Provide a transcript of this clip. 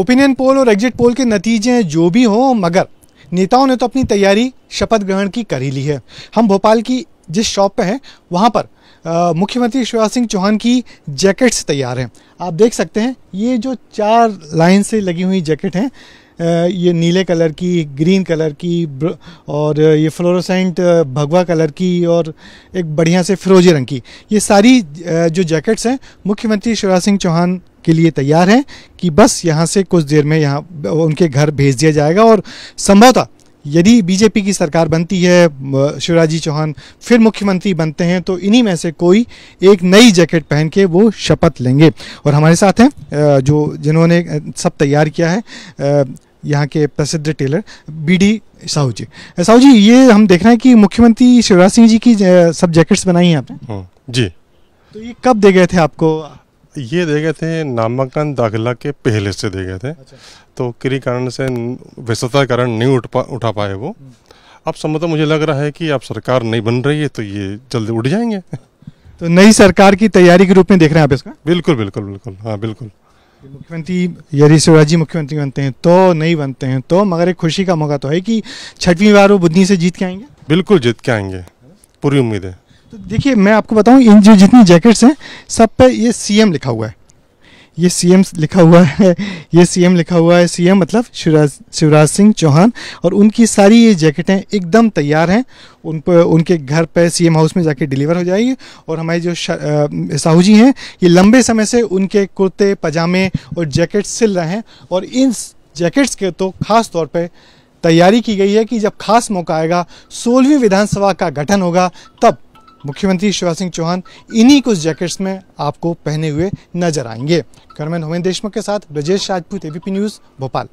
Opinion poll और exit poll के नतीजे जो भी हों मगर नेताओं ने तो अपनी तैयारी शपथ ग्रहण की कर ही ली है हम भोपाल की जिस शॉप पे हैं वहाँ पर मुख्यमंत्री शिवराज सिंह चौहान की जैकेट्स तैयार हैं आप देख सकते हैं ये जो चार लाइन से लगी हुई जैकेट हैं ये नीले कलर की ग्रीन कलर की और ये फ्लोरोसेंट भगवा कलर की और एक बढ़िया से फिरोजी रंग की ये सारी जो जैकेट्स हैं मुख्यमंत्री शिवराज सिंह चौहान के लिए तैयार हैं कि बस यहाँ से कुछ देर में यहाँ उनके घर भेज दिया जाएगा और संभवतः यदि बीजेपी की सरकार बनती है शिवराज जी चौहान फिर मुख्यमंत्री बनते हैं तो इन्हीं में से कोई एक नई जैकेट पहन के वो शपथ लेंगे और हमारे साथ हैं जो जिन्होंने सब तैयार किया है यहाँ के प्रसिद्ध tailor B D Sahu ji Sahu ji ये हम देख रहे हैं कि मुख्यमंत्री शिवराज सिंह जी की सब जैकेट्स बनाई हैं आपने हाँ, जी तो ये कब दे गए थे आपको ये दे गए थे नामांकन दाखिला के पहले से दे गए थे अच्छा। तो किसी कारण से व्यस्तता कारण नहीं उठ पा उठा पाए वो हम्म। अब संभवतः मुझे लग रहा है कि अब सरकार नहीं बन रही है तो ये जल्दी उठ जाएंगे तो नई सरकार की तैयारी के रूप में देख रहे हैं आप इसका बिल्कुल बिल्कुल बिल्कुल हाँ बिल्कुल मुख्यमंत्री यदि शिवराजी मुख्यमंत्री बनते हैं तो नहीं बनते हैं तो मगर एक खुशी का मौका तो है कि छठवीं बार वो बुद्धि से जीत के आएंगे बिल्कुल जीत के आएंगे पूरी उम्मीद है तो देखिए मैं आपको बताऊं इन जो जितनी जैकेट्स हैं सब पे ये सीएम लिखा हुआ है ये सीएम लिखा हुआ है ये सीएम लिखा हुआ है सीएम मतलब शिवराज शिवराज सिंह चौहान और उनकी सारी ये जैकेटें एकदम तैयार हैं उन पर उनके घर पे सीएम हाउस में जाके डिलीवर हो जाएगी और हमारे जो साहू जी हैं ये लंबे समय से उनके कुर्ते पजामे और जैकेट सिल रहे हैं और इन जैकेट्स के तो खास तौर पर तैयारी की गई है कि जब खास मौका आएगा सोलहवीं विधानसभा का गठन होगा तब मुख्यमंत्री शिवराज सिंह चौहान इन्हीं कुछ जैकेट्स में आपको पहने हुए नजर आएंगे कर्मेन होमेन देशमुख के साथ ब्रजेश राजपूत एबीपी न्यूज़ भोपाल